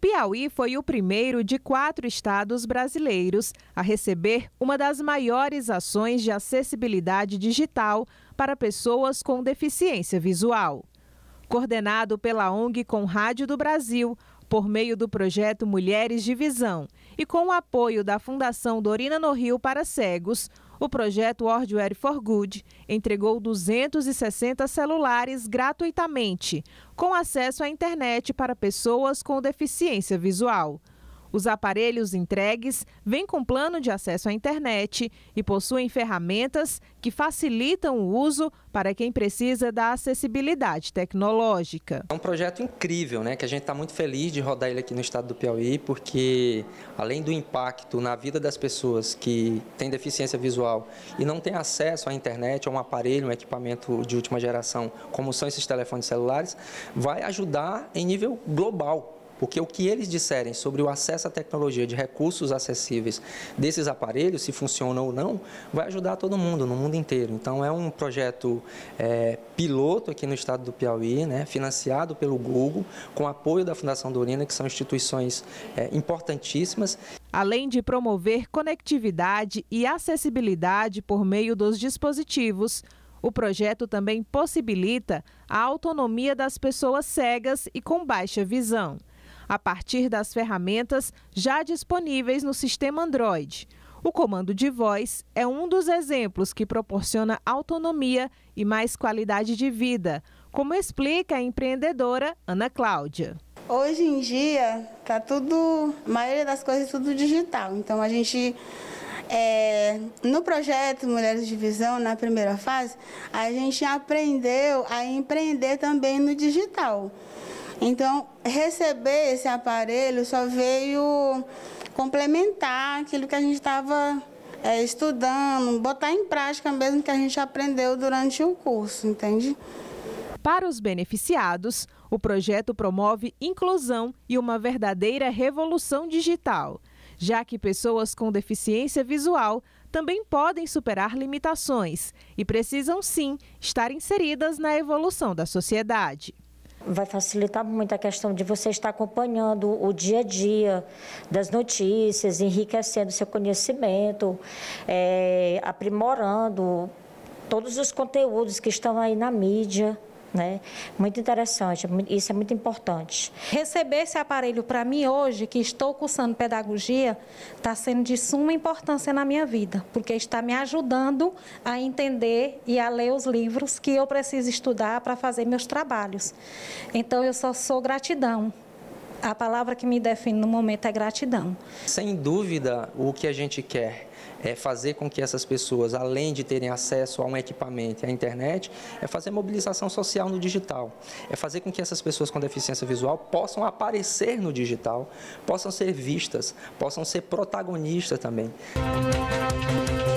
Piauí foi o primeiro de quatro estados brasileiros a receber uma das maiores ações de acessibilidade digital para pessoas com deficiência visual. Coordenado pela ONG Com Rádio do Brasil, por meio do projeto Mulheres de Visão e com o apoio da Fundação Dorina no Rio para Cegos, o projeto Ordware for Good entregou 260 celulares gratuitamente, com acesso à internet para pessoas com deficiência visual. Os aparelhos entregues vêm com plano de acesso à internet e possuem ferramentas que facilitam o uso para quem precisa da acessibilidade tecnológica. É um projeto incrível, né? Que a gente está muito feliz de rodar ele aqui no estado do Piauí, porque além do impacto na vida das pessoas que têm deficiência visual e não têm acesso à internet, a um aparelho, um equipamento de última geração, como são esses telefones celulares, vai ajudar em nível global porque o que eles disserem sobre o acesso à tecnologia, de recursos acessíveis desses aparelhos, se funcionam ou não, vai ajudar todo mundo, no mundo inteiro. Então, é um projeto é, piloto aqui no estado do Piauí, né, financiado pelo Google, com apoio da Fundação Dorina, que são instituições é, importantíssimas. Além de promover conectividade e acessibilidade por meio dos dispositivos, o projeto também possibilita a autonomia das pessoas cegas e com baixa visão a partir das ferramentas já disponíveis no sistema Android. O comando de voz é um dos exemplos que proporciona autonomia e mais qualidade de vida, como explica a empreendedora Ana Cláudia. Hoje em dia, tá tudo, a maioria das coisas é tudo digital. Então a gente é, no projeto Mulheres de Visão, na primeira fase, a gente aprendeu a empreender também no digital. Então, receber esse aparelho só veio complementar aquilo que a gente estava é, estudando, botar em prática mesmo que a gente aprendeu durante o curso, entende? Para os beneficiados, o projeto promove inclusão e uma verdadeira revolução digital, já que pessoas com deficiência visual também podem superar limitações e precisam sim estar inseridas na evolução da sociedade. Vai facilitar muito a questão de você estar acompanhando o dia a dia das notícias, enriquecendo seu conhecimento, é, aprimorando todos os conteúdos que estão aí na mídia. Né? Muito interessante, é isso é muito importante. Receber esse aparelho para mim hoje, que estou cursando pedagogia, está sendo de suma importância na minha vida, porque está me ajudando a entender e a ler os livros que eu preciso estudar para fazer meus trabalhos. Então, eu só sou gratidão a palavra que me define no momento é gratidão. Sem dúvida, o que a gente quer é fazer com que essas pessoas, além de terem acesso a um equipamento e à internet, é fazer mobilização social no digital, é fazer com que essas pessoas com deficiência visual possam aparecer no digital, possam ser vistas, possam ser protagonistas também. Música